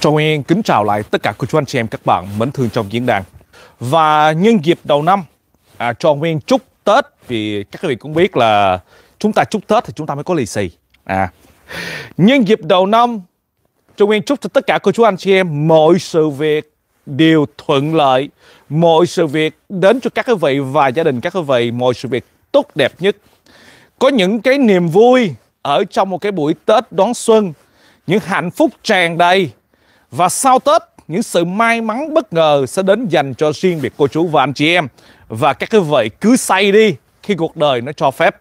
Trọng Yên kính chào lại tất cả cô chú anh chị em các bạn mến thương trong diễn đàn Và nhân dịp đầu năm à, Trọng Yên chúc Tết Vì các vị cũng biết là chúng ta chúc Tết thì chúng ta mới có lì xì à. Nhân dịp đầu năm Trọng Nguyên chúc cho tất cả cô chú anh chị em mọi sự việc đều thuận lợi Mọi sự việc đến cho các quý vị và gia đình các quý vị Mọi sự việc tốt đẹp nhất có những cái niềm vui ở trong một cái buổi Tết đón xuân, những hạnh phúc tràn đầy và sau Tết những sự may mắn bất ngờ sẽ đến dành cho riêng biệt cô chú và anh chị em và các cái vậy cứ say đi khi cuộc đời nó cho phép.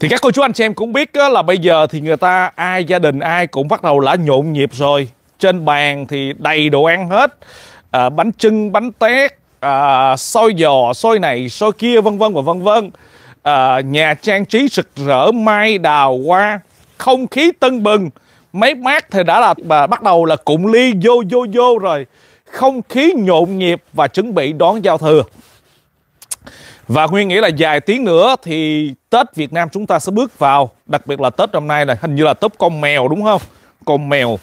Thì các cô chú anh chị em cũng biết là bây giờ thì người ta ai gia đình ai cũng bắt đầu là nhộn nhịp rồi. Trên bàn thì đầy đồ ăn hết. À, bánh trưng, bánh tét, à, xôi giò, xôi này, xôi kia vân vân và vân vân à, nhà trang trí rực rỡ mai đào hoa không khí tưng bừng máy mát thì đã là bà bắt đầu là cụm ly vô vô vô rồi không khí nhộn nhịp và chuẩn bị đón giao thừa và nguyên nghĩ là vài tiếng nữa thì Tết Việt Nam chúng ta sẽ bước vào đặc biệt là Tết năm nay là hình như là Tết con mèo đúng không con mèo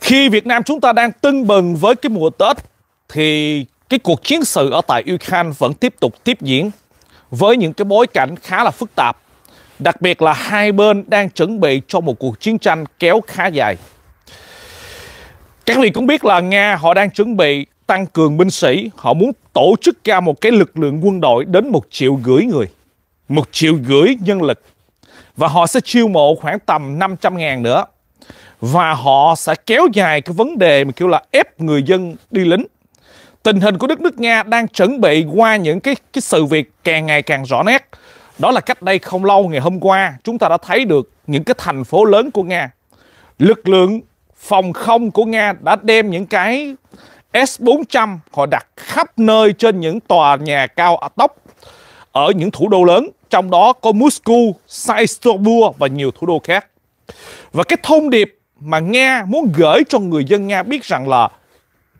khi Việt Nam chúng ta đang tưng bừng với cái mùa Tết thì cái cuộc chiến sự ở tại Ukraine vẫn tiếp tục tiếp diễn với những cái bối cảnh khá là phức tạp, đặc biệt là hai bên đang chuẩn bị cho một cuộc chiến tranh kéo khá dài. Các vị cũng biết là Nga họ đang chuẩn bị tăng cường binh sĩ, họ muốn tổ chức ra một cái lực lượng quân đội đến một triệu gửi người, một triệu gửi nhân lực. Và họ sẽ chiêu mộ khoảng tầm 500 ngàn nữa. Và họ sẽ kéo dài cái vấn đề mà kiểu là ép người dân đi lính tình hình của đất nước Nga đang chuẩn bị qua những cái cái sự việc càng ngày càng rõ nét. Đó là cách đây không lâu ngày hôm qua chúng ta đã thấy được những cái thành phố lớn của Nga. Lực lượng phòng không của Nga đã đem những cái S400 họ đặt khắp nơi trên những tòa nhà cao ở tốc ở những thủ đô lớn, trong đó có Moscow, Saint Petersburg và nhiều thủ đô khác. Và cái thông điệp mà Nga muốn gửi cho người dân Nga biết rằng là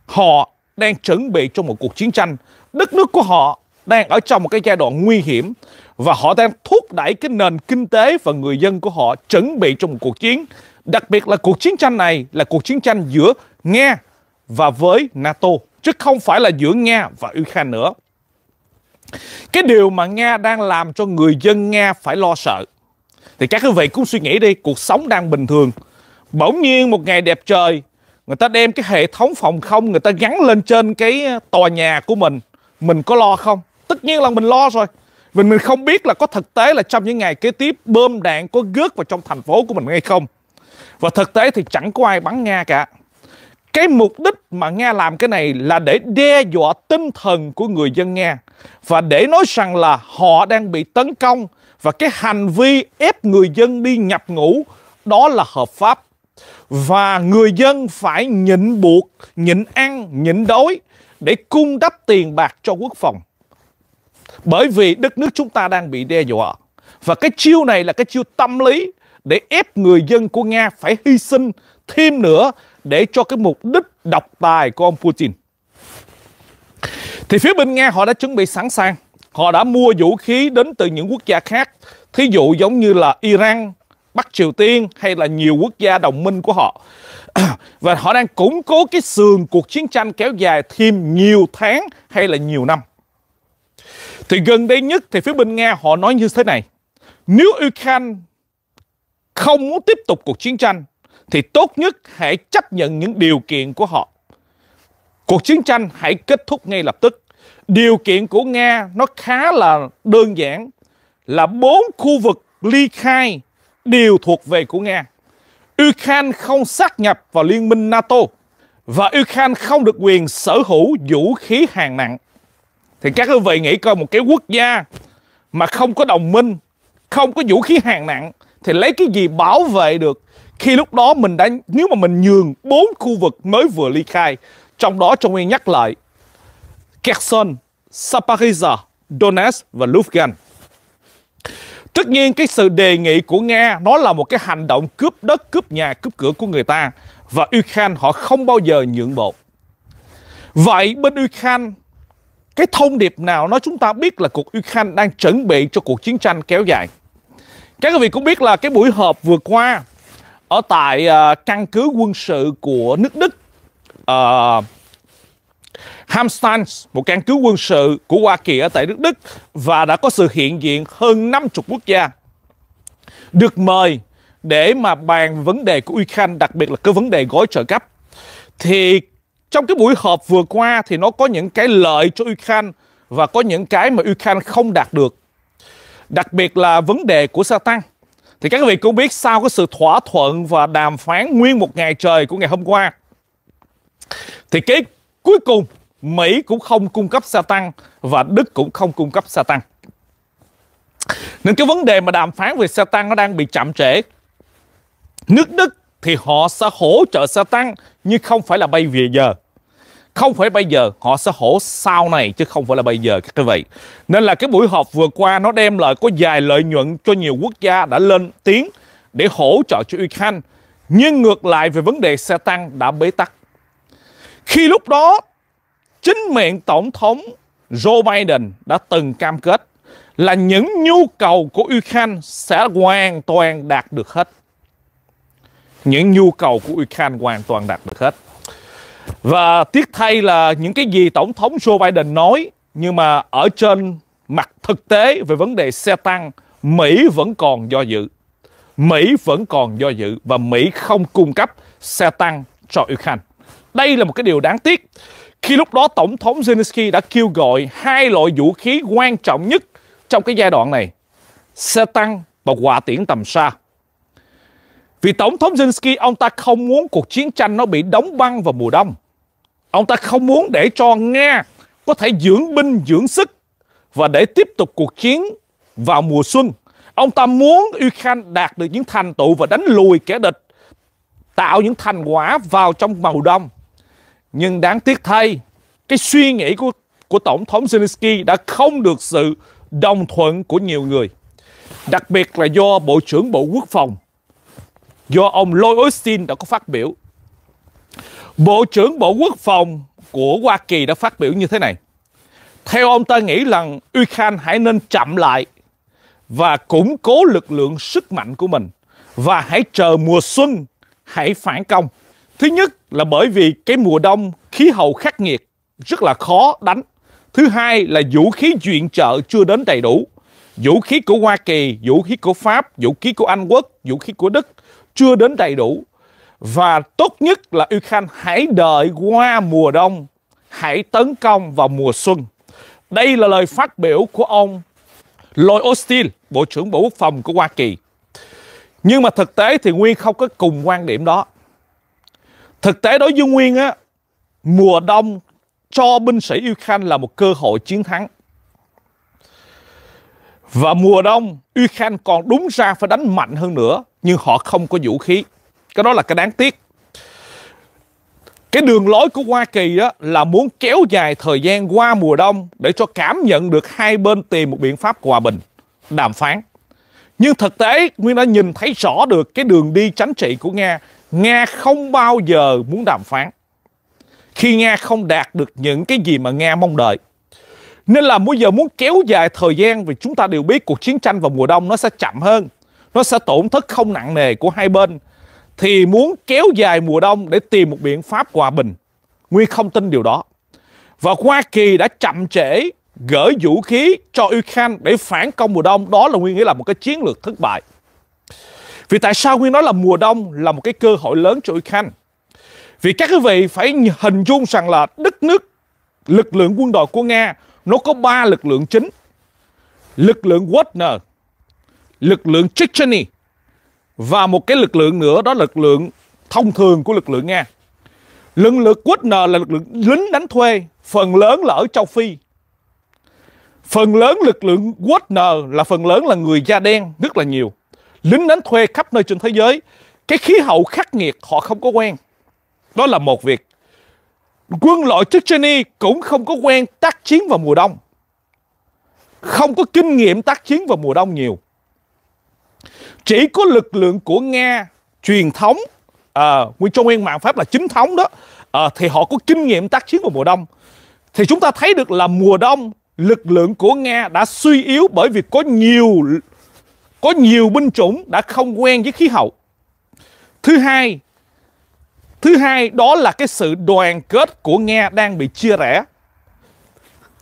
họ đang chuẩn bị cho một cuộc chiến tranh. Đất nước của họ đang ở trong một cái giai đoạn nguy hiểm và họ đang thúc đẩy cái nền kinh tế và người dân của họ chuẩn bị cho một cuộc chiến. Đặc biệt là cuộc chiến tranh này là cuộc chiến tranh giữa Nga và với NATO, chứ không phải là giữa Nga và Ukraine nữa. Cái điều mà Nga đang làm cho người dân Nga phải lo sợ. Thì các quý vị cũng suy nghĩ đi, cuộc sống đang bình thường. Bỗng nhiên một ngày đẹp trời, người ta đem cái hệ thống phòng không người ta gắn lên trên cái ờ, tòa nhà của mình mình có lo không tất nhiên là mình lo rồi mình mình không biết là có thực tế là trong những ngày kế tiếp bơm đạn có gớt vào trong thành phố của mình hay không và thực tế thì chẳng có ai bắn nga cả cái mục đích mà nga làm cái này là để đe dọa tinh thần của người dân nga và để nói rằng là họ đang bị tấn công và cái hành vi ép người dân đi nhập ngũ đó là hợp pháp và người dân phải nhịn buộc, nhịn ăn, nhịn đói để cung cấp tiền bạc cho quốc phòng. Bởi vì đất nước chúng ta đang bị đe dọa. Và cái chiêu này là cái chiêu tâm lý để ép người dân của Nga phải hy sinh thêm nữa để cho cái mục đích độc tài của ông Putin. Thì phía bên Nga họ đã chuẩn bị sẵn sàng. Họ đã mua vũ khí đến từ những quốc gia khác. Thí dụ giống như là Iran, Bắc Triều Tiên hay là nhiều quốc gia đồng minh của họ. Và họ đang củng cố cái sườn cuộc chiến tranh kéo dài thêm nhiều tháng hay là nhiều năm. Thì gần đây nhất thì phía bên Nga họ nói như thế này. Nếu Ukraine không muốn tiếp tục cuộc chiến tranh thì tốt nhất hãy chấp nhận những điều kiện của họ. Cuộc chiến tranh hãy kết thúc ngay lập tức. Điều kiện của Nga nó khá là đơn giản là bốn khu vực ly khai đều thuộc về của Nga. Ukraine không xác nhập vào liên minh NATO và Ukraine không được quyền sở hữu vũ khí hàng nặng. Thì các quý vị nghĩ coi một cái quốc gia mà không có đồng minh, không có vũ khí hàng nặng thì lấy cái gì bảo vệ được khi lúc đó mình đã nếu mà mình nhường bốn khu vực mới vừa ly khai trong đó trong nguyên nhắc lại Kherson, Zaporizhia, Donetsk và Lugansk Tất nhiên cái sự đề nghị của Nga nó là một cái hành động cướp đất, cướp nhà, cướp cửa của người ta và Ukraine họ không bao giờ nhượng bộ. Vậy bên Ukraine cái thông điệp nào nói chúng ta biết là cuộc Ukraine đang chuẩn bị cho cuộc chiến tranh kéo dài. Các quý vị cũng biết là cái buổi họp vừa qua ở tại uh, căn cứ quân sự của nước Đức uh, Hamstein, một căn cứ quân sự của Hoa Kỳ ở tại nước Đức và đã có sự hiện diện hơn 50 quốc gia được mời để mà bàn vấn đề của Ukraine, đặc biệt là cái vấn đề gói trợ cấp. Thì trong cái buổi họp vừa qua thì nó có những cái lợi cho Ukraine và có những cái mà Ukraine không đạt được. Đặc biệt là vấn đề của gia tăng. Thì các vị cũng biết sau cái sự thỏa thuận và đàm phán nguyên một ngày trời của ngày hôm qua thì cái cuối cùng Mỹ cũng không cung cấp xe tăng và Đức cũng không cung cấp xe tăng. Nên cái vấn đề mà đàm phán về xe tăng nó đang bị chậm trễ. Nước Đức thì họ sẽ hỗ trợ xe tăng nhưng không phải là bây về giờ. Không phải bây giờ, họ sẽ hỗ sau này chứ không phải là bây giờ các quý vị. Nên là cái buổi họp vừa qua nó đem lại có vài lợi nhuận cho nhiều quốc gia đã lên tiếng để hỗ trợ cho Ukraine. Nhưng ngược lại về vấn đề xe tăng đã bế tắc. Khi lúc đó chính miệng Tổng thống Joe Biden đã từng cam kết là những nhu cầu của Ukraine sẽ hoàn toàn đạt được hết. Những nhu cầu của Ukraine hoàn toàn đạt được hết. Và tiếc thay là những cái gì Tổng thống Joe Biden nói nhưng mà ở trên mặt thực tế về vấn đề xe tăng, Mỹ vẫn còn do dự. Mỹ vẫn còn do dự và Mỹ không cung cấp xe tăng cho Ukraine. Đây là một cái điều đáng tiếc. Khi lúc đó Tổng thống Zelensky đã kêu gọi hai loại vũ khí quan trọng nhất trong cái giai đoạn này, xe tăng và quả tiễn tầm xa. Vì Tổng thống Zelensky, ông ta không muốn cuộc chiến tranh nó bị đóng băng vào mùa đông. Ông ta không muốn để cho Nga có thể dưỡng binh, dưỡng sức và để tiếp tục cuộc chiến vào mùa xuân. Ông ta muốn Ukraine đạt được những thành tựu và đánh lùi kẻ địch, tạo những thành quả vào trong mùa đông. Nhưng đáng tiếc thay, cái suy nghĩ của của Tổng thống Zelensky đã không được sự đồng thuận của nhiều người. Đặc biệt là do Bộ trưởng Bộ Quốc phòng, do ông Lloyd Austin đã có phát biểu. Bộ trưởng Bộ Quốc phòng của Hoa Kỳ đã phát biểu như thế này. Theo ông ta nghĩ rằng Ukraine hãy nên chậm lại và củng cố lực lượng sức mạnh của mình và hãy chờ mùa xuân hãy phản công. Thứ nhất, là bởi vì cái mùa đông khí hậu khắc nghiệt rất là khó đánh. Thứ hai là vũ khí viện trợ chưa đến đầy đủ. Vũ khí của Hoa Kỳ, vũ khí của Pháp, vũ khí của Anh Quốc, vũ khí của Đức chưa đến đầy đủ. Và tốt nhất là Ukraine hãy đợi qua mùa đông, hãy tấn công vào mùa xuân. Đây là lời phát biểu của ông Lloyd Austin, Bộ trưởng Bộ Quốc phòng của Hoa Kỳ. Nhưng mà thực tế thì Nguyên không có cùng quan điểm đó. Thực tế đối với Nguyên á, mùa đông cho binh sĩ Ukraine là một cơ hội chiến thắng. Và mùa đông Ukraine còn đúng ra phải đánh mạnh hơn nữa nhưng họ không có vũ khí. Cái đó là cái đáng tiếc. Cái đường lối của Hoa Kỳ đó là muốn kéo dài thời gian qua mùa đông để cho cảm nhận được hai bên tìm một biện pháp hòa bình, đàm phán. Nhưng thực tế Nguyên đã nhìn thấy rõ được cái đường đi chính trị của Nga Nga không bao giờ muốn đàm phán khi Nga không đạt được những cái gì mà Nga mong đợi. Nên là bây giờ muốn kéo dài thời gian vì chúng ta đều biết cuộc chiến tranh vào mùa đông nó sẽ chậm hơn, nó sẽ tổn thất không nặng nề của hai bên. Thì muốn kéo dài mùa đông để tìm một biện pháp hòa bình. Nguyên không tin điều đó. Và Hoa Kỳ đã chậm trễ gửi vũ khí cho Ukraine để phản công mùa đông. Đó là nguyên nghĩa là một cái chiến lược thất bại. Vì tại sao Nguyên nói là mùa đông là một cái cơ hội lớn cho Ukraine? Vì các quý vị phải hình dung rằng là đất nước, lực lượng quân đội của Nga nó có ba lực lượng chính. Lực lượng Wagner, lực lượng Chechnya và một cái lực lượng nữa đó là lực lượng thông thường của lực lượng Nga. Lực lượng Wagner là lực lượng lính đánh thuê, phần lớn là ở châu Phi. Phần lớn lực lượng Wagner là phần lớn là người da đen rất là nhiều lính đánh thuê khắp nơi trên thế giới cái khí hậu khắc nghiệt họ không có quen đó là một việc quân đội Chechnya cũng không có quen tác chiến vào mùa đông không có kinh nghiệm tác chiến vào mùa đông nhiều chỉ có lực lượng của nga truyền thống à, nguyên châu nguyên mạng pháp là chính thống đó à, thì họ có kinh nghiệm tác chiến vào mùa đông thì chúng ta thấy được là mùa đông lực lượng của nga đã suy yếu bởi vì có nhiều có nhiều binh chủng đã không quen với khí hậu thứ hai thứ hai đó là cái sự đoàn kết của nga đang bị chia rẽ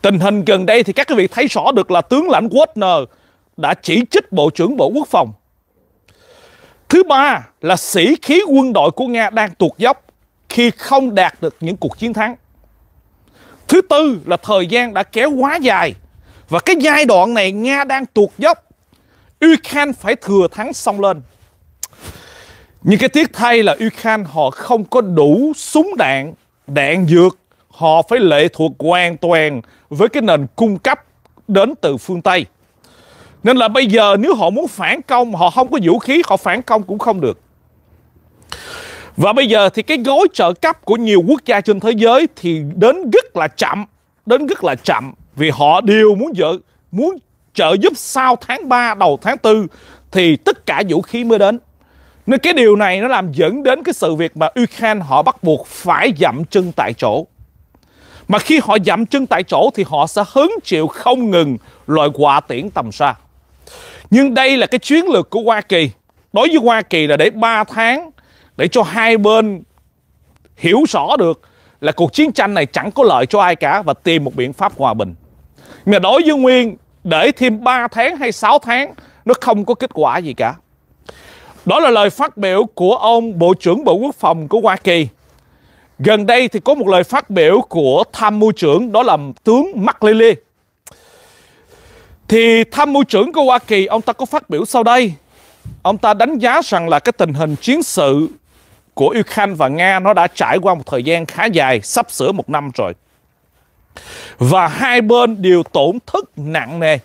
tình hình gần đây thì các quý vị thấy rõ được là tướng lãnh Wagner đã chỉ trích bộ trưởng bộ quốc phòng thứ ba là sĩ khí quân đội của nga đang tuột dốc khi không đạt được những cuộc chiến thắng thứ tư là thời gian đã kéo quá dài và cái giai đoạn này nga đang tuột dốc Ukraine phải thừa thắng xông lên. Nhưng cái tiếc thay là Ukraine họ không có đủ súng đạn, đạn dược. Họ phải lệ thuộc hoàn toàn với cái nền cung cấp đến từ phương Tây. Nên là bây giờ nếu họ muốn phản công, họ không có vũ khí, họ phản công cũng không được. Và bây giờ thì cái gói trợ cấp của nhiều quốc gia trên thế giới thì đến rất là chậm, đến rất là chậm vì họ đều muốn dự, muốn trợ giúp sau tháng 3 đầu tháng 4 thì tất cả vũ khí mới đến. Nên cái điều này nó làm dẫn đến cái sự việc mà Ukraine họ bắt buộc phải giảm chân tại chỗ. Mà khi họ giảm chân tại chỗ thì họ sẽ hứng chịu không ngừng loại quả tiễn tầm xa. Nhưng đây là cái chiến lược của Hoa Kỳ. Đối với Hoa Kỳ là để 3 tháng để cho hai bên hiểu rõ được là cuộc chiến tranh này chẳng có lợi cho ai cả và tìm một biện pháp hòa bình. Mà đối với Nguyên để thêm 3 tháng hay 6 tháng nó không có kết quả gì cả. Đó là lời phát biểu của ông Bộ trưởng Bộ Quốc phòng của Hoa Kỳ. Gần đây thì có một lời phát biểu của tham mưu trưởng đó là tướng McLeary. Thì tham mưu trưởng của Hoa Kỳ ông ta có phát biểu sau đây. Ông ta đánh giá rằng là cái tình hình chiến sự của Ukraine và Nga nó đã trải qua một thời gian khá dài, sắp sửa một năm rồi và hai bên đều tổn thất nặng nề.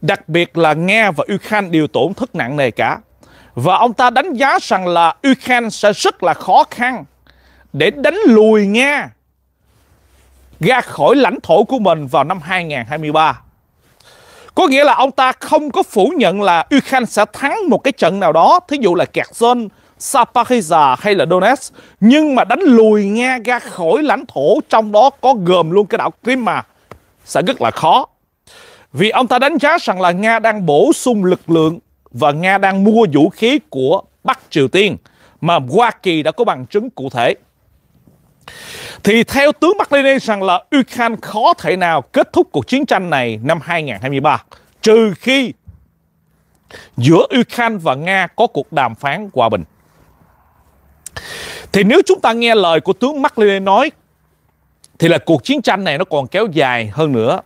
Đặc biệt là Nga và Ukraine đều tổn thất nặng nề cả. Và ông ta đánh giá rằng là Ukraine sẽ rất là khó khăn để đánh lùi Nga ra khỏi lãnh thổ của mình vào năm 2023. Có nghĩa là ông ta không có phủ nhận là Ukraine sẽ thắng một cái trận nào đó, thí dụ là kẹt Kherson Zaporizhia hay là Donetsk nhưng mà đánh lùi Nga ra khỏi lãnh thổ trong đó có gồm luôn cái đảo Crimea sẽ rất là khó vì ông ta đánh giá rằng là Nga đang bổ sung lực lượng và Nga đang mua vũ khí của Bắc Triều Tiên mà Hoa Kỳ đã có bằng chứng cụ thể thì theo tướng Bắc Lenin rằng là Ukraine khó thể nào kết thúc cuộc chiến tranh này năm 2023 trừ khi giữa Ukraine và Nga có cuộc đàm phán hòa bình. Thì nếu chúng ta nghe lời của tướng Mclellan nói thì là cuộc chiến tranh này nó còn kéo dài hơn nữa.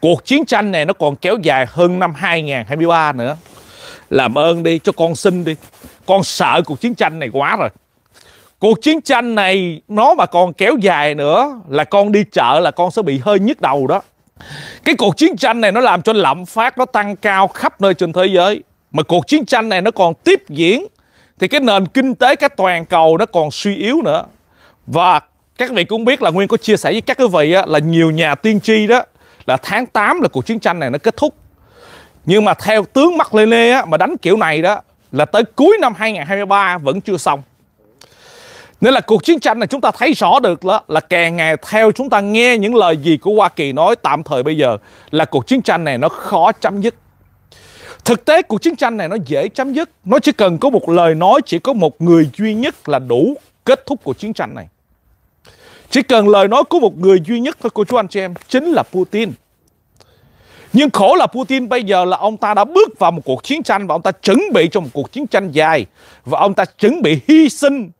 Cuộc chiến tranh này nó còn kéo dài hơn năm 2023 nữa. Làm ơn đi cho con xin đi. Con sợ cuộc chiến tranh này quá rồi. Cuộc chiến tranh này nó mà còn kéo dài nữa là con đi chợ là con sẽ bị hơi nhức đầu đó. Cái cuộc chiến tranh này nó làm cho lạm phát nó tăng cao khắp nơi trên thế giới. Mà cuộc chiến tranh này nó còn tiếp diễn thì cái nền kinh tế cái toàn cầu nó còn suy yếu nữa và các vị cũng biết là Nguyên có chia sẻ với các quý vị á, là nhiều nhà tiên tri đó là tháng 8 là cuộc chiến tranh này nó kết thúc. Nhưng mà theo tướng Mắc Lê Lê á, mà đánh kiểu này đó là tới cuối năm 2023 vẫn chưa xong. Nên là cuộc chiến tranh này chúng ta thấy rõ được đó là càng ngày theo chúng ta nghe những lời gì của Hoa Kỳ nói tạm thời bây giờ là cuộc chiến tranh này nó khó chấm dứt thực tế cuộc chiến tranh này nó dễ chấm dứt nó chỉ cần có một lời nói chỉ có một người duy nhất là đủ kết thúc cuộc chiến tranh này chỉ cần lời nói của một người duy nhất thôi cô chú anh chị em chính là putin nhưng khổ là Putin bây giờ là ông ta đã bước vào một cuộc chiến tranh và ông ta chuẩn bị cho một cuộc chiến tranh dài và ông ta chuẩn bị hy sinh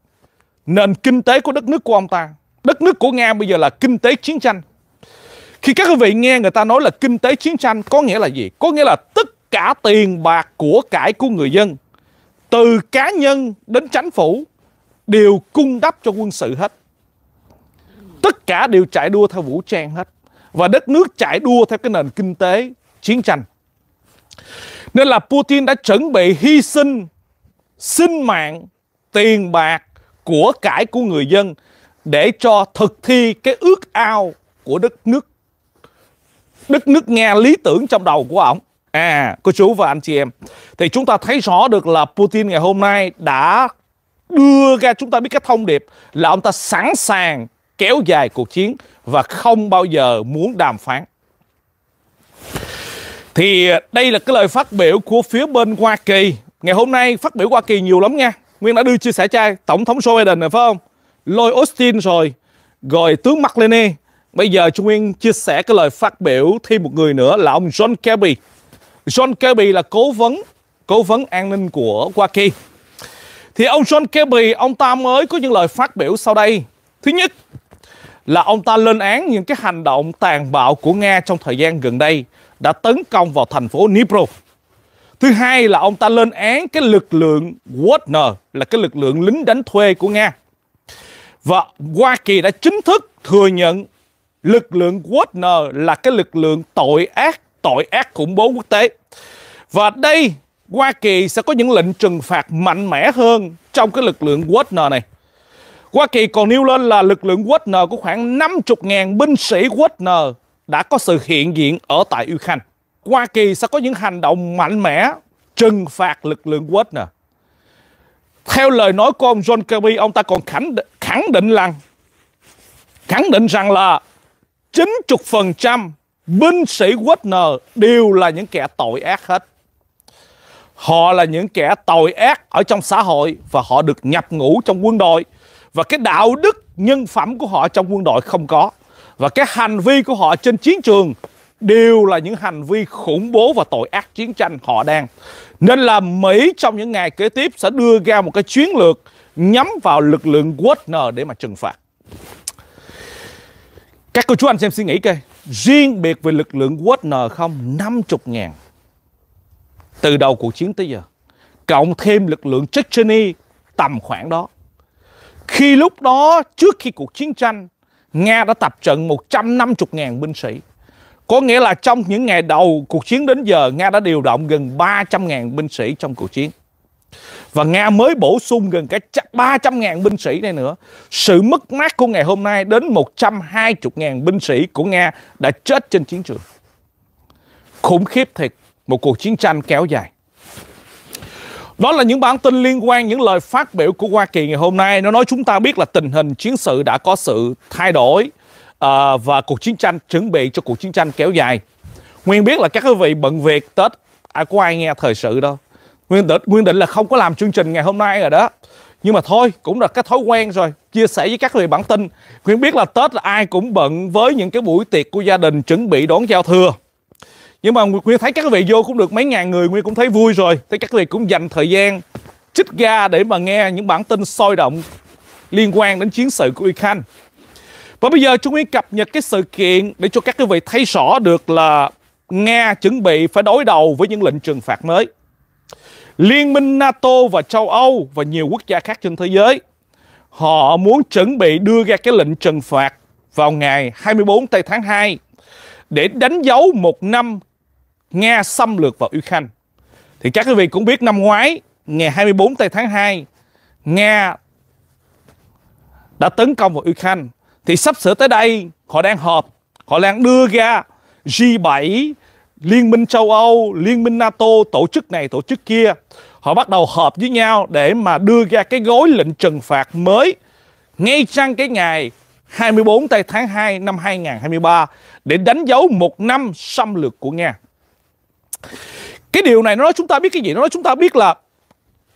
nền kinh tế của đất nước của ông ta. Đất nước của Nga bây giờ là kinh tế chiến tranh. Khi các quý vị nghe người ta nói là kinh tế chiến tranh có nghĩa là gì? Có nghĩa là tất cả tiền bạc của cải của người dân từ cá nhân đến chính phủ đều cung cấp cho quân sự hết tất cả đều chạy đua theo vũ trang hết và đất nước chạy đua theo cái nền kinh tế chiến tranh nên là Putin đã chuẩn bị hy sinh sinh mạng tiền bạc của cải của người dân để cho thực thi cái ước ao của đất nước đất nước nghe lý tưởng trong đầu của ông À, cô chú và anh chị em. Thì chúng ta thấy rõ được là Putin ngày hôm nay đã đưa ra chúng ta biết cái thông điệp là ông ta sẵn sàng kéo dài cuộc chiến và không bao giờ muốn đàm phán. Thì đây là cái lời phát biểu của phía bên Hoa Kỳ. Ngày hôm nay phát biểu Hoa Kỳ nhiều lắm nha. Nguyên đã đưa chia sẻ trai Tổng thống Joe Biden rồi phải không? lôi Austin rồi. Rồi tướng McLean. Bây giờ Trung Nguyên chia sẻ cái lời phát biểu thêm một người nữa là ông John Kerry John Kirby là cố vấn cố vấn an ninh của Hoa Kỳ. Thì ông John Kirby, ông ta mới có những lời phát biểu sau đây. Thứ nhất là ông ta lên án những cái hành động tàn bạo của Nga trong thời gian gần đây đã tấn công vào thành phố Dnipro. Thứ hai là ông ta lên án cái lực lượng Wagner là cái lực lượng lính đánh thuê của Nga. Và Hoa Kỳ đã chính thức thừa nhận lực lượng Wagner là cái lực lượng tội ác tội ác khủng bố quốc tế. Và đây Hoa Kỳ sẽ có những lệnh trừng phạt mạnh mẽ hơn trong cái lực lượng Wagner này. Hoa Kỳ còn nêu lên là lực lượng Wagner của khoảng 50.000 binh sĩ Wagner đã có sự hiện diện ở tại Ukraine. Hoa Kỳ sẽ có những hành động mạnh mẽ trừng phạt lực lượng Wagner. Theo lời nói của ông John Kirby, ông ta còn khẳng khẳng định rằng khẳng định rằng là 90% binh sĩ Wagner đều là những kẻ tội ác hết. Họ là những kẻ tội ác ở trong xã hội và họ được nhập ngũ trong quân đội. Và cái đạo đức nhân phẩm của họ trong quân đội không có. Và cái hành vi của họ trên chiến trường đều là những hành vi khủng bố và tội ác chiến tranh họ đang. Nên là Mỹ trong những ngày kế tiếp sẽ đưa ra một cái chiến lược nhắm vào lực lượng Wagner để mà trừng phạt. Các cô chú anh xem suy nghĩ coi riêng biệt về lực lượng Wagner không 50 ngàn từ đầu cuộc chiến tới giờ cộng thêm lực lượng Checheny tầm khoảng đó khi lúc đó trước khi cuộc chiến tranh Nga đã tập trận 150 ngàn binh sĩ có nghĩa là trong những ngày đầu cuộc chiến đến giờ Nga đã điều động gần 300 ngàn binh sĩ trong cuộc chiến và Nga mới bổ sung gần cả 300.000 binh sĩ này nữa. Sự mất mát của ngày hôm nay đến 120.000 binh sĩ của Nga đã chết trên chiến trường. Khủng khiếp thiệt, một cuộc chiến tranh kéo dài. Đó là những bản tin liên quan những lời phát biểu của Hoa Kỳ ngày hôm nay. Nó nói chúng ta biết là tình hình chiến sự đã có sự thay đổi à, và cuộc chiến tranh chuẩn bị cho cuộc chiến tranh kéo dài. Nguyên biết là các quý vị bận việc Tết, ai à, có ai nghe thời sự đâu. Nguyên định Nguyên định là không có làm chương trình ngày hôm nay rồi đó nhưng mà thôi cũng là cái thói quen rồi chia sẻ với các vị bản tin Nguyên biết là Tết là ai cũng bận với những cái buổi tiệc của gia đình chuẩn bị đón giao thừa nhưng mà Nguyên thấy các vị vô cũng được mấy ngàn người Nguyên cũng thấy vui rồi thấy các vị cũng dành thời gian chích ga để mà nghe những bản tin sôi động liên quan đến chiến sự của Ukraine và bây giờ chúng Nguyên cập nhật cái sự kiện để cho các quý vị thấy rõ được là Nga chuẩn bị phải đối đầu với những lệnh trừng phạt mới Liên minh NATO và châu Âu và nhiều quốc gia khác trên thế giới họ muốn chuẩn bị đưa ra cái lệnh trừng phạt vào ngày 24 tây tháng 2 để đánh dấu một năm Nga xâm lược vào Ukraine. Thì các quý vị cũng biết năm ngoái, ngày 24 tây tháng 2, Nga đã tấn công vào Ukraine. Thì sắp sửa tới đây, họ đang họp, họ đang đưa ra G7 Liên minh châu Âu, Liên minh NATO, tổ chức này, tổ chức kia. Họ bắt đầu hợp với nhau để mà đưa ra cái gói lệnh trừng phạt mới ngay sang cái ngày 24 tây tháng 2 năm 2023 để đánh dấu một năm xâm lược của Nga. Cái điều này nó nói chúng ta biết cái gì? Nó nói chúng ta biết là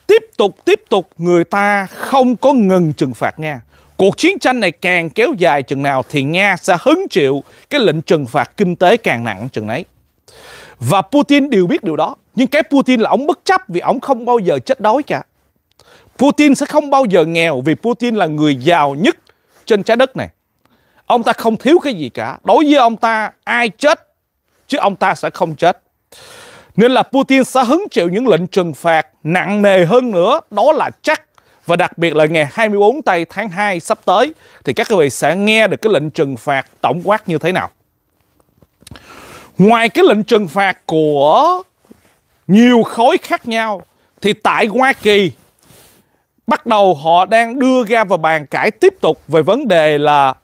tiếp tục tiếp tục người ta không có ngừng trừng phạt Nga. Cuộc chiến tranh này càng kéo dài chừng nào thì Nga sẽ hứng chịu cái lệnh trừng phạt kinh tế càng nặng chừng đấy. Và Putin đều biết điều đó. Nhưng cái Putin là ông bất chấp vì ông không bao giờ chết đói cả. Putin sẽ không bao giờ nghèo vì Putin là người giàu nhất trên trái đất này. Ông ta không thiếu cái gì cả. Đối với ông ta, ai chết chứ ông ta sẽ không chết. Nên là Putin sẽ hứng chịu những lệnh trừng phạt nặng nề hơn nữa, đó là chắc. Và đặc biệt là ngày 24 tây tháng 2 sắp tới thì các quý vị sẽ nghe được cái lệnh trừng phạt tổng quát như thế nào ngoài cái lệnh trừng phạt của nhiều khối khác nhau thì tại Hoa Kỳ bắt đầu họ đang đưa ra vào bàn cãi tiếp tục về vấn đề là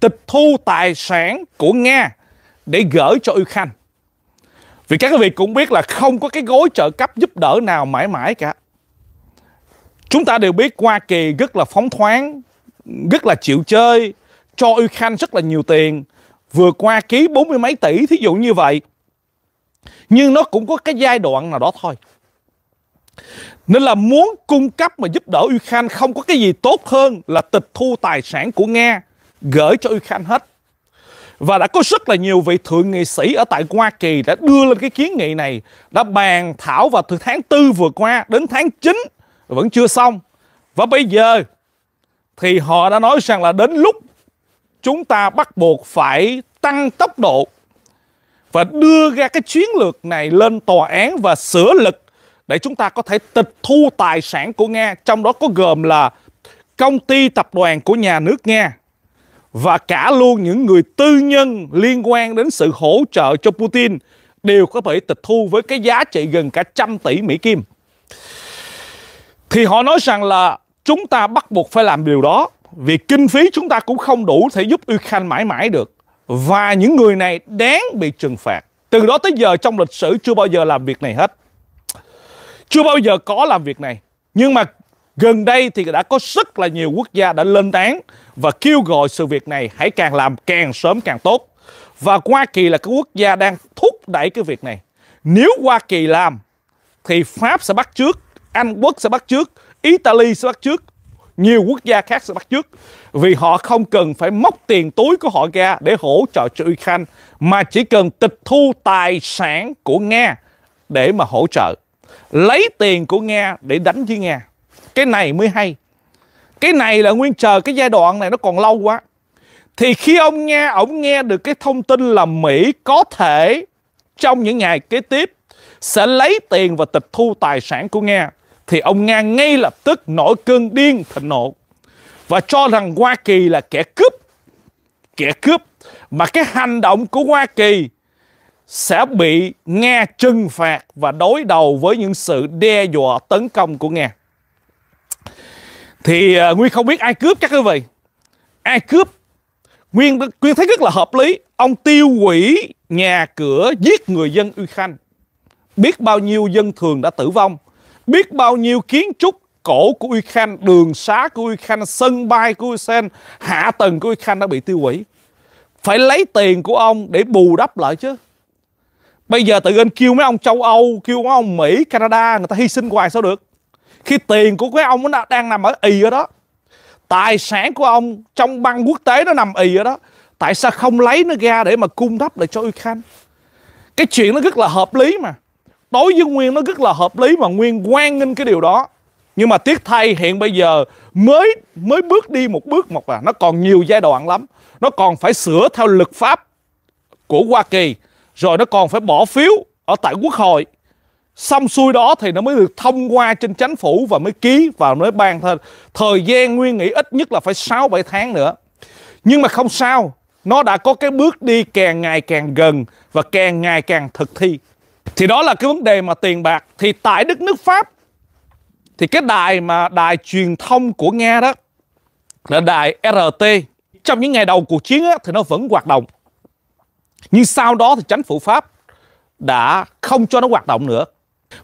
tịch thu tài sản của Nga để gửi cho Ukraine. Vì các quý vị cũng biết là không có cái gói trợ cấp giúp đỡ nào mãi mãi cả. Chúng ta đều biết Hoa Kỳ rất là phóng thoáng, rất là chịu chơi, cho Ukraine rất là nhiều tiền vừa qua ký bốn mươi mấy tỷ thí dụ như vậy nhưng nó cũng có cái giai đoạn nào đó thôi nên là muốn cung cấp mà giúp đỡ Ukraine không có cái gì tốt hơn là tịch thu tài sản của Nga gửi cho Ukraine hết. Và đã có rất là nhiều vị thượng nghị sĩ ở tại Hoa Kỳ đã đưa lên cái kiến nghị này, đã bàn thảo vào từ tháng 4 vừa qua đến tháng 9 vẫn chưa xong. Và bây giờ thì họ đã nói rằng là đến lúc chúng ta bắt buộc phải tăng tốc độ và đưa ra cái chiến lược này lên tòa án và sửa lực để chúng ta có thể tịch thu tài sản của Nga, trong đó có gồm là công ty tập đoàn của nhà nước Nga và cả luôn những người tư nhân liên quan đến sự hỗ trợ cho Putin đều có thể tịch thu với cái giá trị gần cả trăm tỷ Mỹ Kim. Thì họ nói rằng là chúng ta bắt buộc phải làm điều đó vì kinh phí chúng ta cũng không đủ thể giúp Ukraine mãi mãi được và những người này đáng bị trừng phạt từ đó tới giờ trong lịch sử chưa bao giờ làm việc này hết chưa bao giờ có làm việc này nhưng mà gần đây thì đã có rất là nhiều quốc gia đã lên án và kêu gọi sự việc này hãy càng làm càng sớm càng tốt và Hoa Kỳ là cái quốc gia đang thúc đẩy cái việc này nếu Hoa Kỳ làm thì Pháp sẽ bắt trước Anh Quốc sẽ bắt trước Italy sẽ bắt trước nhiều quốc gia khác sẽ bắt chước vì họ không cần phải móc tiền túi của họ ra để hỗ trợ cho Ukraine mà chỉ cần tịch thu tài sản của Nga để mà hỗ trợ lấy tiền của Nga để đánh với Nga cái này mới hay cái này là nguyên chờ cái giai đoạn này nó còn lâu quá thì khi ông nghe ông nghe được cái thông tin là Mỹ có thể trong những ngày kế tiếp sẽ lấy tiền và tịch thu tài sản của Nga thì ông Nga ngay lập tức nổi cơn điên thịnh nộ và cho rằng Hoa Kỳ là kẻ cướp kẻ cướp mà cái hành động của Hoa Kỳ sẽ bị Nga trừng phạt và đối đầu với những sự đe dọa tấn công của Nga. Thì uh, à, Nguyên không biết ai cướp các quý vị. Ai cướp? Nguyên Nguyên thấy rất là hợp lý. Ông tiêu hủy nhà cửa giết người dân Uy Ukraine. Biết bao nhiêu dân thường đã tử vong biết bao nhiêu kiến trúc cổ của Ukraine, đường xá của Ukraine, sân bay của Ukraine, hạ tầng của Ukraine đã bị tiêu hủy. Phải lấy tiền của ông để bù đắp lại chứ. Bây giờ tự nhiên kêu mấy ông châu Âu, kêu mấy ông Mỹ, Canada, người ta hy sinh hoài sao được. Khi tiền của cái ông nó đang nằm ở y ở đó. Tài sản của ông trong băng quốc tế nó nằm y ở đó. Tại sao không lấy nó ra để mà cung đắp lại cho Ukraine? Cái chuyện nó rất là hợp lý mà đối với Nguyên nó rất là hợp lý mà Nguyên quan nghênh cái điều đó nhưng mà tiếc thay hiện bây giờ mới mới bước đi một bước một và nó còn nhiều giai đoạn lắm nó còn phải sửa theo luật pháp của Hoa Kỳ rồi nó còn phải bỏ phiếu ở tại quốc hội xong xuôi đó thì nó mới được thông qua trên chính phủ và mới ký và mới ban thôi thời gian nguyên nghĩ ít nhất là phải 6 7 tháng nữa nhưng mà không sao nó đã có cái bước đi càng ngày càng gần và càng ngày càng thực thi thì đó là cái vấn đề mà tiền bạc thì tại đất nước pháp thì cái đài mà đài truyền thông của nga đó là đài rt trong những ngày đầu cuộc chiến á, thì nó vẫn hoạt động nhưng sau đó thì chính phủ pháp đã không cho nó hoạt động nữa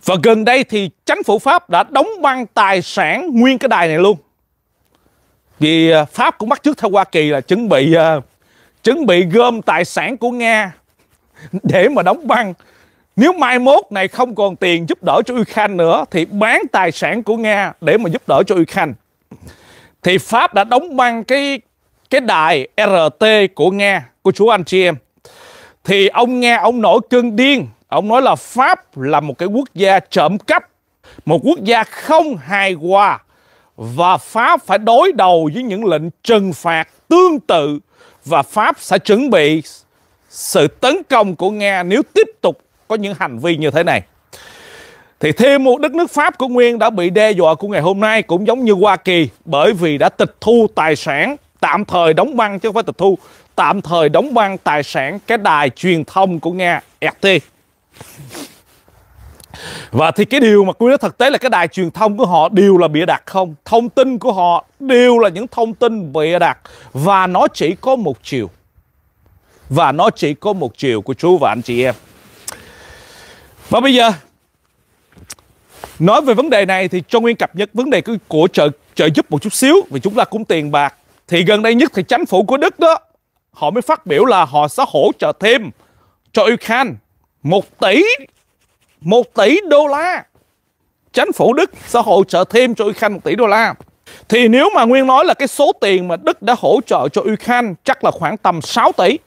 và gần đây thì chính phủ pháp đã đóng băng tài sản nguyên cái đài này luôn vì à, pháp cũng bắt trước theo hoa kỳ là chuẩn bị uh, chuẩn bị gom tài sản của nga để mà đóng băng nếu mai mốt này không còn tiền giúp đỡ cho Ukraine nữa thì bán tài sản của Nga để mà giúp đỡ cho Ukraine. Thì Pháp đã đóng băng cái cái đài RT của Nga, của chú anh chị em. Thì ông Nga ông nổi cơn điên, ông nói là Pháp là một cái quốc gia trộm cắp, một quốc gia không hài hòa và Pháp phải đối đầu với những lệnh trừng phạt tương tự và Pháp sẽ chuẩn bị sự tấn công của Nga nếu tiếp tục có những hành vi như thế này thì thêm một đất nước Pháp của Nguyên đã bị đe dọa của ngày hôm nay cũng giống như Hoa Kỳ bởi vì đã tịch thu tài sản tạm thời đóng băng chứ không phải tịch thu tạm thời đóng băng tài sản cái đài truyền thông của Nga RT và thì cái điều mà quý nói thực tế là cái đài truyền thông của họ đều là bịa đặt không thông tin của họ đều là những thông tin bịa đặt và nó chỉ có một chiều và nó chỉ có một chiều của chú và anh chị em và bây giờ Nói về vấn đề này thì cho Nguyên cập nhật vấn đề của trợ, trợ giúp một chút xíu Vì chúng ta cũng tiền bạc Thì gần đây nhất thì chính phủ của Đức đó Họ mới phát biểu là họ sẽ hỗ trợ thêm cho Ukraine một tỷ một tỷ đô la Chính phủ Đức sẽ hỗ trợ thêm cho Ukraine một tỷ đô la Thì nếu mà Nguyên nói là cái số tiền mà Đức đã hỗ trợ cho Ukraine chắc là khoảng tầm 6 tỷ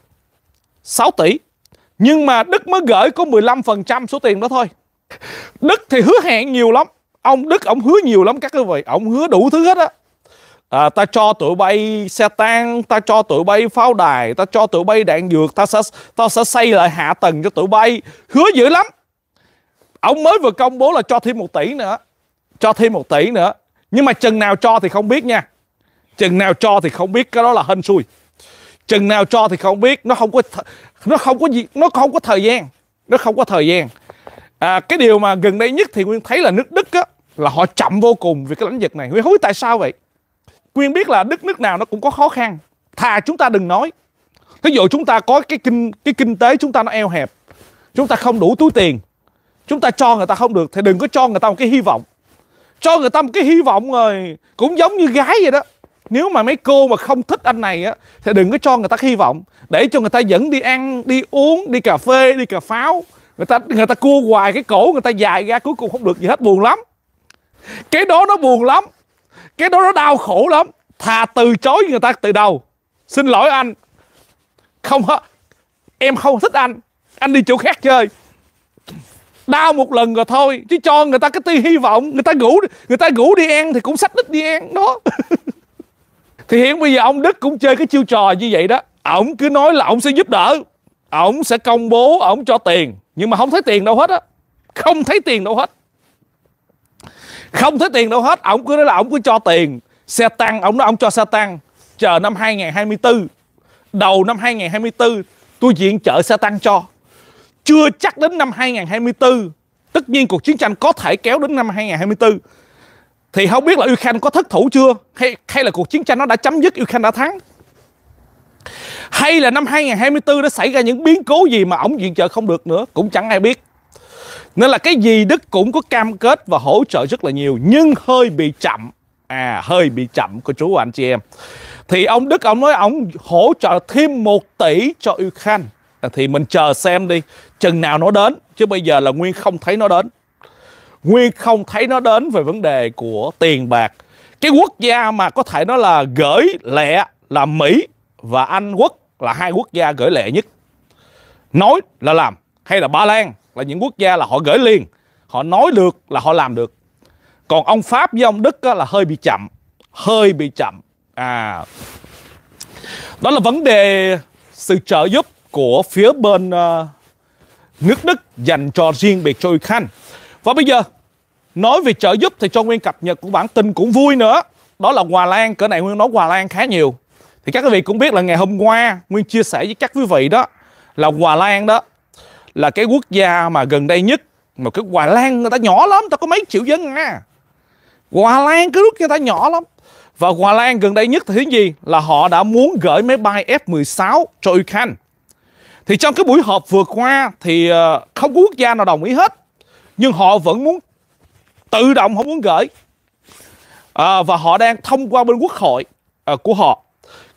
6 tỷ nhưng mà Đức mới gửi có 15% số tiền đó thôi. Đức thì hứa hẹn nhiều lắm. Ông Đức ông hứa nhiều lắm các quý vị, ông hứa đủ thứ hết á. À, ta cho tụi bay xe tăng, ta cho tụi bay pháo đài, ta cho tụi bay đạn dược, ta sẽ ta sẽ xây lại hạ tầng cho tụi bay. Hứa dữ lắm. Ông mới vừa công bố là cho thêm một tỷ nữa. Cho thêm một tỷ nữa. Nhưng mà chừng nào cho thì không biết nha. Chừng nào cho thì không biết cái đó là hên xui chừng nào cho thì không biết nó không có nó không có gì nó không có thời gian nó không có thời gian à, cái điều mà gần đây nhất thì nguyên thấy là nước đức á, là họ chậm vô cùng về cái lĩnh vực này nguyên không tại sao vậy nguyên biết là đức nước nào nó cũng có khó khăn thà chúng ta đừng nói thí dụ chúng ta có cái kinh cái kinh tế chúng ta nó eo hẹp chúng ta không đủ túi tiền chúng ta cho người ta không được thì đừng có cho người ta một cái hy vọng cho người ta một cái hy vọng rồi cũng giống như gái vậy đó nếu mà mấy cô mà không thích anh này á thì đừng có cho người ta hy vọng để cho người ta dẫn đi ăn đi uống đi cà phê đi cà pháo người ta người ta cua hoài cái cổ người ta dài ra cuối cùng không được gì hết buồn lắm cái đó nó buồn lắm cái đó nó đau khổ lắm thà từ chối người ta từ đầu xin lỗi anh không hết, em không thích anh anh đi chỗ khác chơi đau một lần rồi thôi chứ cho người ta cái tia hy vọng người ta ngủ người ta ngủ đi ăn thì cũng sách đích đi ăn đó thì hiện bây giờ ông đức cũng chơi cái chiêu trò như vậy đó ổng cứ nói là ổng sẽ giúp đỡ ổng sẽ công bố ổng cho tiền nhưng mà không thấy tiền đâu hết á không thấy tiền đâu hết không thấy tiền đâu hết ổng cứ nói là ổng cứ cho tiền xe tăng ổng nói ổng cho xe tăng chờ năm 2024 đầu năm 2024 tôi viện trợ xe tăng cho chưa chắc đến năm 2024 tất nhiên cuộc chiến tranh có thể kéo đến năm 2024 thì không biết là Ukraine có thất thủ chưa hay hay là cuộc chiến tranh nó đã chấm dứt Ukraine đã thắng hay là năm 2024 đã xảy ra những biến cố gì mà ổng viện trợ không được nữa cũng chẳng ai biết nên là cái gì Đức cũng có cam kết và hỗ trợ rất là nhiều nhưng hơi bị chậm à hơi bị chậm của chú và anh chị em thì ông Đức ông nói ông hỗ trợ thêm 1 tỷ cho Ukraine thì mình chờ xem đi chừng nào nó đến chứ bây giờ là nguyên không thấy nó đến Nguyên không thấy nó đến về vấn đề của tiền bạc. Cái quốc gia mà có thể nó là gửi lẹ là Mỹ và Anh quốc là hai quốc gia gửi lẹ nhất. Nói là làm hay là Ba Lan là những quốc gia là họ gửi liền, họ nói được là họ làm được. Còn ông Pháp với ông Đức là hơi bị chậm, hơi bị chậm. À đó là vấn đề sự trợ giúp của phía bên uh, nước Đức dành cho riêng biệt cho Ukraine. Và bây giờ Nói về trợ giúp thì cho Nguyên cập nhật của bản tin cũng vui nữa Đó là Hòa Lan, cỡ này Nguyên nói Hòa Lan khá nhiều Thì các quý vị cũng biết là ngày hôm qua Nguyên chia sẻ với các quý vị đó Là Hòa Lan đó Là cái quốc gia mà gần đây nhất Mà cái Hòa Lan người ta nhỏ lắm, ta có mấy triệu dân à Hòa Lan cái nước người ta nhỏ lắm Và Hòa Lan gần đây nhất thì thứ gì Là họ đã muốn gửi máy bay F-16 cho Ukraine Thì trong cái buổi họp vừa qua Thì ờ, không có quốc gia nào đồng ý hết nhưng họ vẫn muốn tự động không muốn gửi à, và họ đang thông qua bên quốc hội à, của họ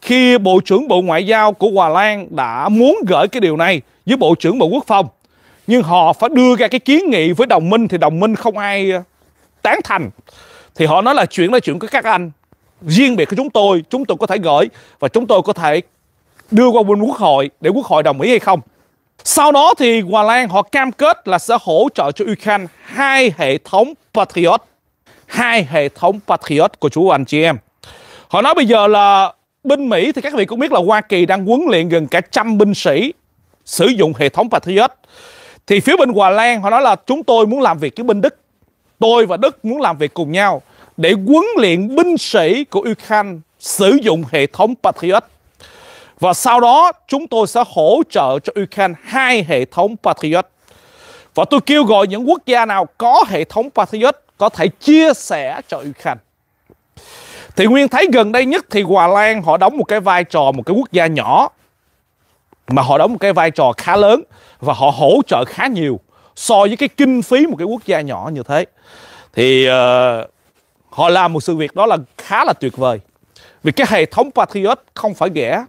khi bộ trưởng bộ ngoại giao của hòa lan đã muốn gửi cái điều này với bộ trưởng bộ quốc phòng nhưng họ phải đưa ra cái kiến nghị với đồng minh thì đồng minh không ai à, tán thành thì họ nói là chuyện là chuyện của các anh riêng biệt của chúng tôi chúng tôi có thể gửi và chúng tôi có thể đưa qua bên quốc hội để quốc hội đồng ý hay không sau đó thì Hòa Lan họ cam kết là sẽ hỗ trợ cho Ukraine hai hệ thống Patriot, hai hệ thống Patriot của chú anh chị em. Họ nói bây giờ là binh Mỹ thì các vị cũng biết là Hoa Kỳ đang huấn luyện gần cả trăm binh sĩ sử dụng hệ thống Patriot. Thì phía bên Hòa Lan họ nói là chúng tôi muốn làm việc với bên Đức. Tôi và Đức muốn làm việc cùng nhau để huấn luyện binh sĩ của Ukraine sử dụng hệ thống Patriot và sau đó chúng tôi sẽ hỗ trợ cho Ukraine hai hệ thống Patriot. Và tôi kêu gọi những quốc gia nào có hệ thống Patriot có thể chia sẻ cho Ukraine. Thì Nguyên thấy gần đây nhất thì Hòa Lan họ đóng một cái vai trò một cái quốc gia nhỏ mà họ đóng một cái vai trò khá lớn và họ hỗ trợ khá nhiều so với cái kinh phí một cái quốc gia nhỏ như thế. Thì uh, họ làm một sự việc đó là khá là tuyệt vời. Vì cái hệ thống Patriot không phải rẻ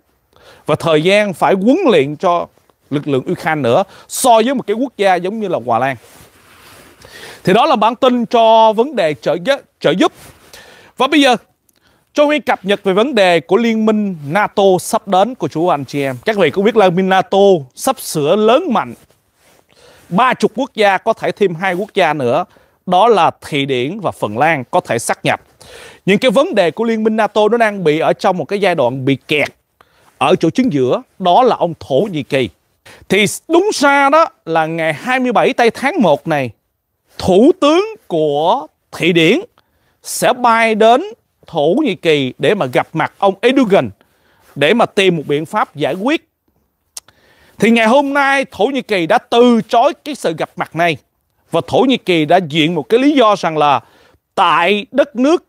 và thời gian phải huấn luyện cho lực lượng Ukraine nữa so với một cái quốc gia giống như là Hòa Lan. Thì đó là bản tin cho vấn đề trợ, trợ giúp. Và bây giờ cho Huy cập nhật về vấn đề của Liên minh NATO sắp đến của chú anh chị em. Các vị cũng biết là Liên minh NATO sắp sửa lớn mạnh. Ba chục quốc gia có thể thêm hai quốc gia nữa. Đó là Thụy Điển và Phần Lan có thể xác nhập. Những cái vấn đề của Liên minh NATO nó đang bị ở trong một cái giai đoạn bị kẹt ở chỗ chính giữa đó là ông Thổ Nhĩ Kỳ. Thì đúng ra đó là ngày 27 tây tháng 1 này, Thủ tướng của Thụy Điển sẽ bay đến Thổ Nhĩ Kỳ để mà gặp mặt ông Erdogan để mà tìm một biện pháp giải quyết. Thì ngày hôm nay Thổ Nhĩ Kỳ đã từ chối cái sự gặp mặt này và Thổ Nhĩ Kỳ đã diện một cái lý do rằng là tại đất nước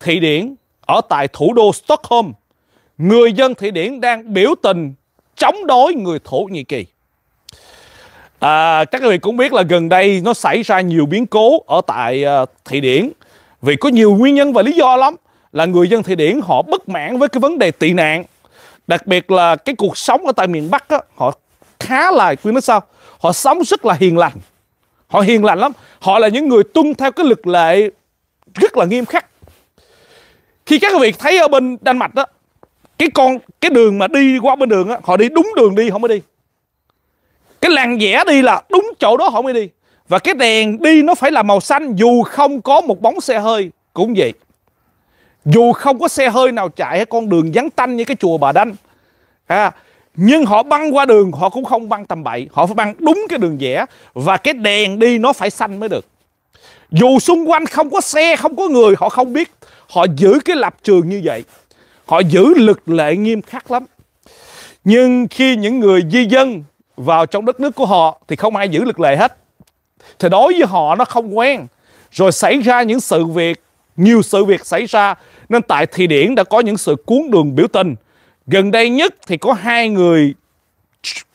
Thụy Điển ở tại thủ đô Stockholm người dân Thụy Điển đang biểu tình chống đối người Thổ Nhĩ Kỳ. À, các vị cũng biết là gần đây nó xảy ra nhiều biến cố ở tại uh, Thụy Điển vì có nhiều nguyên nhân và lý do lắm là người dân Thụy Điển họ bất mãn với cái vấn đề tị nạn đặc biệt là cái cuộc sống ở tại miền Bắc á, họ khá là quý nói sao họ sống rất là hiền lành họ hiền lành lắm họ là những người tuân theo cái lực lệ rất là nghiêm khắc khi các vị thấy ở bên Đan Mạch đó cái con cái đường mà đi qua bên đường á họ đi đúng đường đi không mới đi cái làng vẽ đi là đúng chỗ đó họ mới đi và cái đèn đi nó phải là màu xanh dù không có một bóng xe hơi cũng vậy dù không có xe hơi nào chạy hay con đường vắng tanh như cái chùa bà đanh à, nhưng họ băng qua đường họ cũng không băng tầm bậy họ phải băng đúng cái đường vẽ và cái đèn đi nó phải xanh mới được dù xung quanh không có xe không có người họ không biết họ giữ cái lập trường như vậy họ giữ lực lệ nghiêm khắc lắm nhưng khi những người di dân vào trong đất nước của họ thì không ai giữ lực lệ hết thì đối với họ nó không quen rồi xảy ra những sự việc nhiều sự việc xảy ra nên tại thị Điển đã có những sự cuốn đường biểu tình gần đây nhất thì có hai người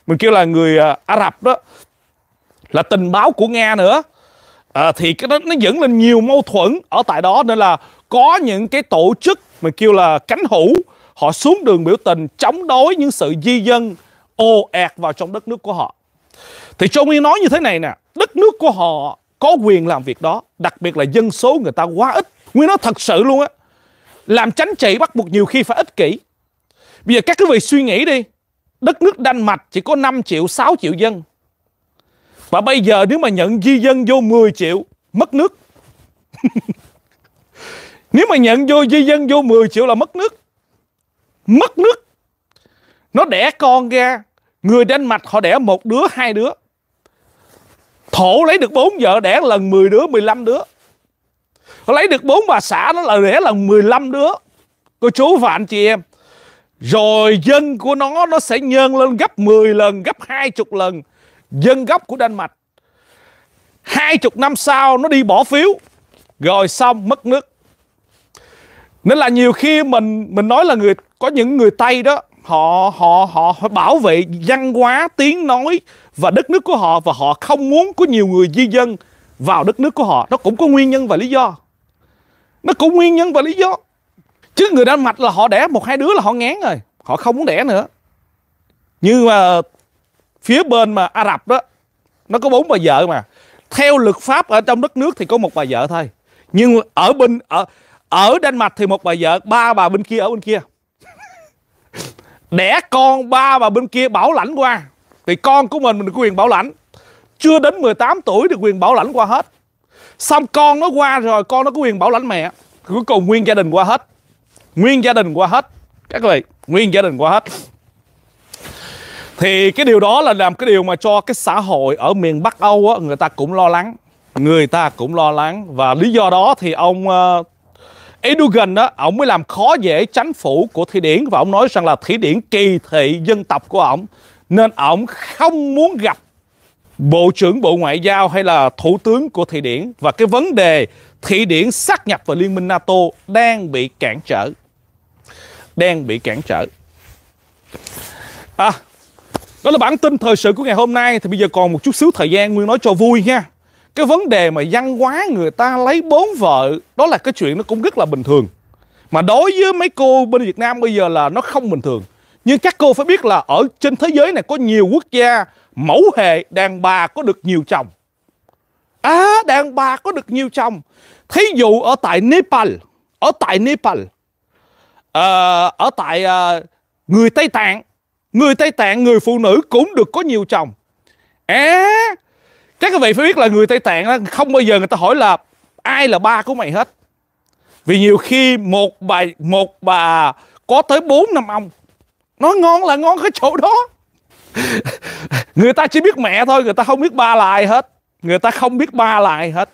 mình kêu là người à, Ả Rập đó là tình báo của Nga nữa à, thì cái đó nó dẫn lên nhiều mâu thuẫn ở tại đó nên là có những cái tổ chức mà kêu là cánh hữu họ xuống đường biểu tình chống đối những sự di dân ồ ạt vào trong đất nước của họ thì Trung nguyên nói như thế này nè đất nước của họ có quyền làm việc đó đặc biệt là dân số người ta quá ít Nguyên nói thật sự luôn á làm chánh trị bắt buộc nhiều khi phải ích kỷ bây giờ các quý vị suy nghĩ đi đất nước Đan Mạch chỉ có 5 triệu 6 triệu dân và bây giờ nếu mà nhận di dân vô 10 triệu Mất nước Nếu mà nhận vô di dân vô 10 triệu là mất nước Mất nước Nó đẻ con ra Người Đan Mạch họ đẻ một đứa hai đứa Thổ lấy được bốn vợ đẻ lần 10 đứa 15 đứa Họ lấy được bốn bà xã nó là đẻ lần 15 đứa Cô chú và anh chị em Rồi dân của nó nó sẽ nhân lên gấp 10 lần Gấp 20 lần dân gốc của Đan Mạch. hai chục năm sau nó đi bỏ phiếu rồi xong mất nước. Nên là nhiều khi mình mình nói là người có những người Tây đó họ họ họ, họ bảo vệ văn hóa tiếng nói và đất nước của họ và họ không muốn có nhiều người di dân vào đất nước của họ nó cũng có nguyên nhân và lý do nó cũng nguyên nhân và lý do chứ người đan mạch là họ đẻ một hai đứa là họ ngán rồi họ không muốn đẻ nữa nhưng mà phía bên mà Ả Rập đó nó có bốn bà vợ mà theo luật pháp ở trong đất nước thì có một bà vợ thôi nhưng ở bên ở ở Đan Mạch thì một bà vợ ba bà bên kia ở bên kia đẻ con ba bà bên kia bảo lãnh qua thì con của mình mình có quyền bảo lãnh chưa đến 18 tuổi được quyền bảo lãnh qua hết xong con nó qua rồi con nó có quyền bảo lãnh mẹ cuối cùng nguyên gia đình qua hết nguyên gia đình qua hết các vị nguyên gia đình qua hết thì cái điều đó là làm cái điều mà cho cái xã hội ở miền Bắc Âu á, người ta cũng lo lắng người ta cũng lo lắng và lý do đó thì ông uh, Erdogan đó ông mới làm khó dễ chính phủ của Thụy Điển và ông nói rằng là Thụy Điển kỳ thị dân tộc của ông nên ông không muốn gặp Bộ trưởng Bộ Ngoại giao hay là Thủ tướng của Thụy Điển và cái vấn đề Thụy Điển sát nhập vào Liên minh NATO đang bị cản trở. Đang bị cản trở. À, đó là bản tin thời sự của ngày hôm nay Thì bây giờ còn một chút xíu thời gian Nguyên nói cho vui nha Cái vấn đề mà văn hóa người ta lấy bốn vợ Đó là cái chuyện nó cũng rất là bình thường Mà đối với mấy cô bên Việt Nam bây giờ là nó không bình thường Nhưng các cô phải biết là ở trên thế giới này có nhiều quốc gia Mẫu hệ đàn bà có được nhiều chồng À đàn bà có được nhiều chồng Thí dụ ở tại Nepal Ở tại Nepal à, Ở tại à, người Tây Tạng người Tây Tạng, người phụ nữ cũng được có nhiều chồng. À, các quý vị phải biết là người Tây Tạng không bao giờ người ta hỏi là ai là ba của mày hết. Vì nhiều khi một bà một bà có tới 4 năm ông. Nói ngon là ngon cái chỗ đó. người ta chỉ biết mẹ thôi, người ta không biết ba là ai hết. Người ta không biết ba là ai hết.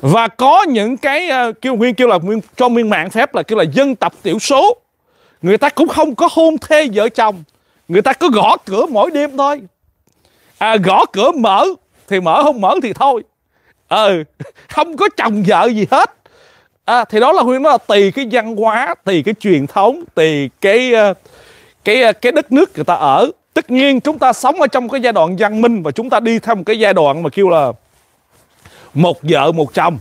Và có những cái uh, kêu nguyên kêu là nguyên trong nguyên mạng phép là kêu là dân tộc tiểu số người ta cũng không có hôn thê vợ chồng người ta cứ gõ cửa mỗi đêm thôi à, gõ cửa mở thì mở không mở thì thôi ừ không có chồng vợ gì hết à, thì đó là huyên nói là tùy cái văn hóa tùy cái truyền thống tùy cái ờ, cái ờ, cái đất nước người ta ở tất nhiên chúng ta sống ở trong cái giai đoạn văn minh và chúng ta đi theo một cái giai đoạn mà kêu là một vợ một chồng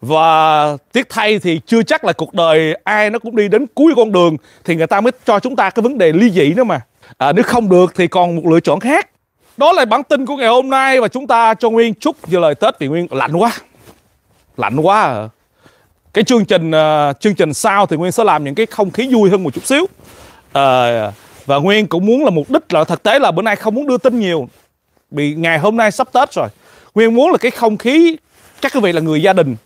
và tiếc thay thì chưa chắc là cuộc đời ai nó cũng đi đến cuối con đường thì người ta mới cho chúng ta cái vấn đề ly dị nữa mà à, nếu không được thì còn một lựa chọn khác đó là bản tin của ngày hôm nay và chúng ta cho nguyên chúc về lời tết vì nguyên lạnh quá lạnh quá à. cái chương trình uh, chương trình sau thì nguyên sẽ làm những cái không khí vui hơn một chút xíu uh, và nguyên cũng muốn là mục đích là thực tế là bữa nay không muốn đưa tin nhiều vì ngày hôm nay sắp tết rồi nguyên muốn là cái không khí các quý vị là người gia đình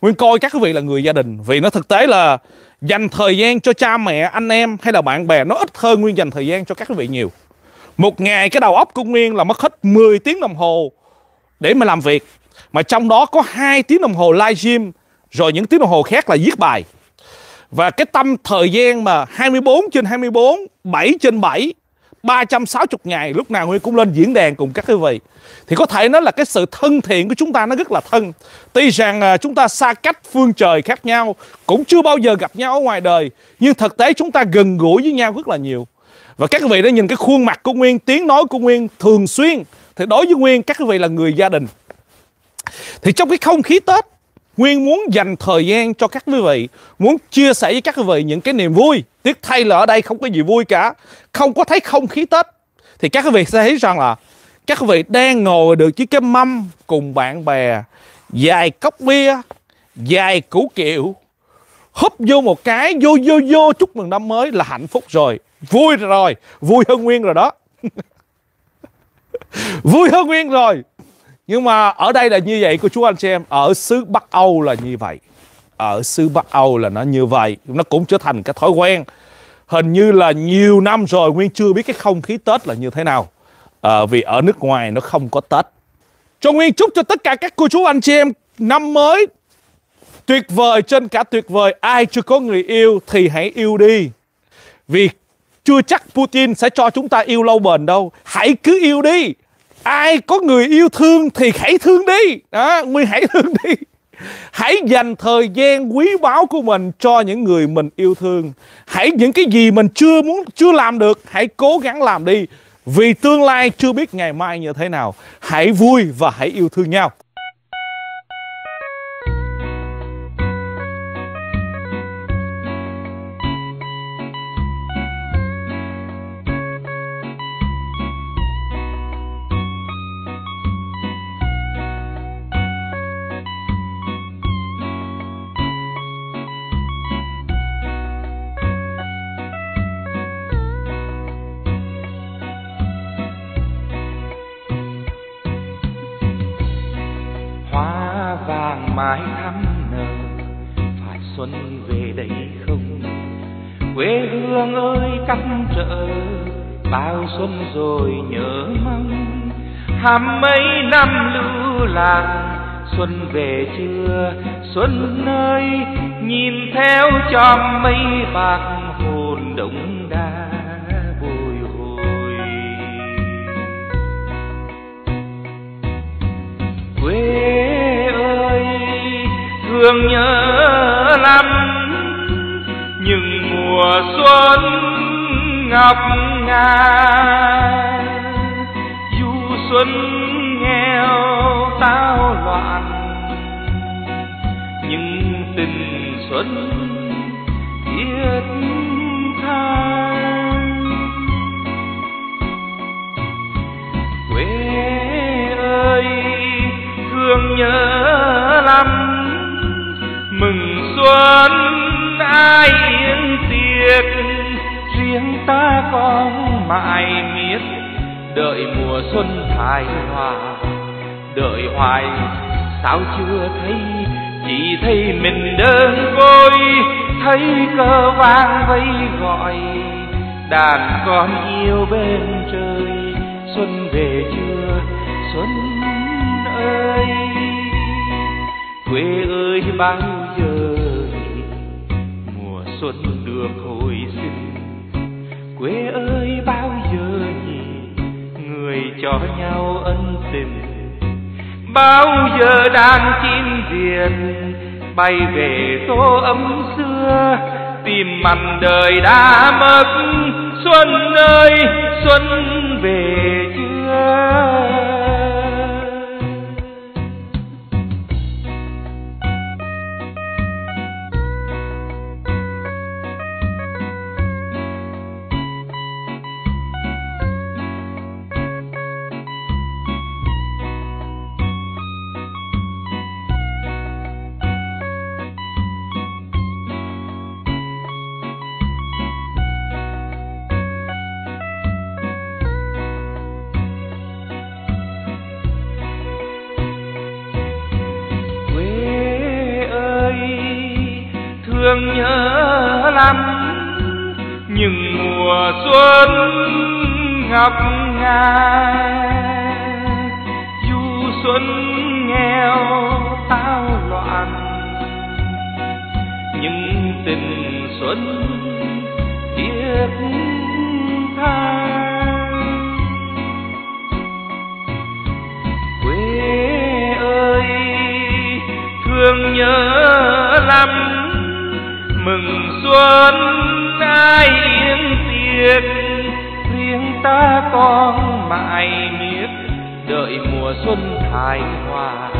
Nguyên coi các quý vị là người gia đình Vì nó thực tế là dành thời gian cho cha mẹ, anh em hay là bạn bè Nó ít hơn Nguyên dành thời gian cho các quý vị nhiều Một ngày cái đầu óc của Nguyên là mất hết 10 tiếng đồng hồ Để mà làm việc Mà trong đó có 2 tiếng đồng hồ live stream Rồi những tiếng đồng hồ khác là viết bài Và cái tâm thời gian mà 24 trên 24 7 trên 7 360 ngày lúc nào Nguyên cũng lên diễn đàn cùng các quý vị thì có thể nói là cái sự thân thiện của chúng ta nó rất là thân tuy rằng à, chúng ta xa cách phương trời khác nhau cũng chưa bao giờ gặp nhau ở ngoài đời nhưng thực tế chúng ta gần gũi với nhau rất là nhiều và các quý vị đã nhìn cái khuôn mặt của Nguyên tiếng nói của Nguyên thường xuyên thì đối với Nguyên các quý vị là người gia đình thì trong cái không khí Tết Nguyên muốn dành thời gian cho các quý vị, muốn chia sẻ với các quý vị những cái niềm vui. Tiếc thay là ở đây không có gì vui cả, không có thấy không khí Tết. Thì các quý vị sẽ thấy rằng là các quý vị đang ngồi được chiếc cái mâm cùng bạn bè, dài cốc bia, dài củ kiệu, húp vô một cái, vô vô vô chúc mừng năm mới là hạnh phúc rồi. Vui rồi, vui hơn Nguyên rồi đó. vui hơn Nguyên rồi nhưng mà ở đây là như vậy cô chú anh chị em ở xứ bắc âu là như vậy ở xứ bắc âu là nó như vậy nó cũng trở thành cái thói quen hình như là nhiều năm rồi nguyên chưa biết cái không khí tết là như thế nào à, vì ở nước ngoài nó không có tết cho nguyên chúc cho tất cả các cô chú anh chị em năm mới tuyệt vời trên cả tuyệt vời ai chưa có người yêu thì hãy yêu đi vì chưa chắc putin sẽ cho chúng ta yêu lâu bền đâu hãy cứ yêu đi ai có người yêu thương thì hãy thương đi đó nguyên hãy thương đi hãy dành thời gian quý báu của mình cho những người mình yêu thương hãy những cái gì mình chưa muốn chưa làm được hãy cố gắng làm đi vì tương lai chưa biết ngày mai như thế nào hãy vui và hãy yêu thương nhau mong xuân rồi nhớ mong Hàm mấy năm lưu lạc Xuân về chưa xuân nơi Nhìn theo cho mây bạc hồn đống đa bồi hồi Quê ơi thương nhớ lắm Nhưng mùa xuân ngọc dù xuân nghèo tao loạn nhưng tình xuân thiết tha quê ơi thương nhớ lắm mừng xuân ai yên tiệc riêng ta còn mai miết đợi mùa xuân thải hoa đợi hoài sao chưa thấy chỉ thấy mình đơn côi thấy cờ vang vây gọi đàn con yêu bên trời xuân về chưa xuân ơi quê ơi bao giờ mùa xuân được cho nhau ân tình bao giờ đang chim diền bay về tổ ấm xưa tìm mặn đời đã mất xuân ơi xuân về thiết đợi mùa xuân hài hòa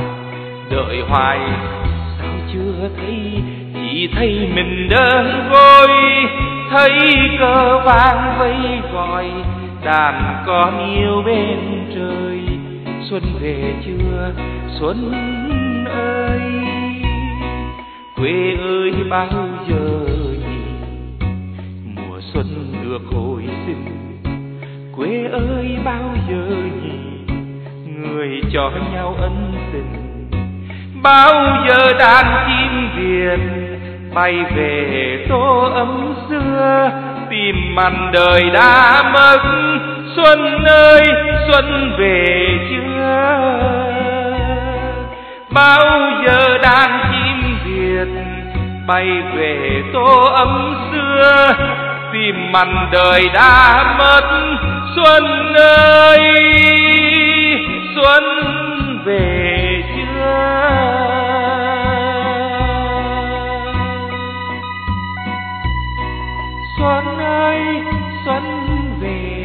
đợi hoài sao chưa thấy chỉ thấy mình đơn côi thấy cờ vàng vây gọi đàn con yêu bên trời xuân về chưa xuân ơi quê ơi bao giờ nhỉ mùa xuân được hồi sinh quê ơi bao giờ nhỉ người cho nhau ân tình bao giờ đàn chim việt bay về tô ấm xưa tìm màn đời đã mất xuân ơi xuân về chưa bao giờ đàn chim việt bay về tô ấm xưa vì mặn đời đã mất xuân ơi xuân về chưa xuân ơi xuân về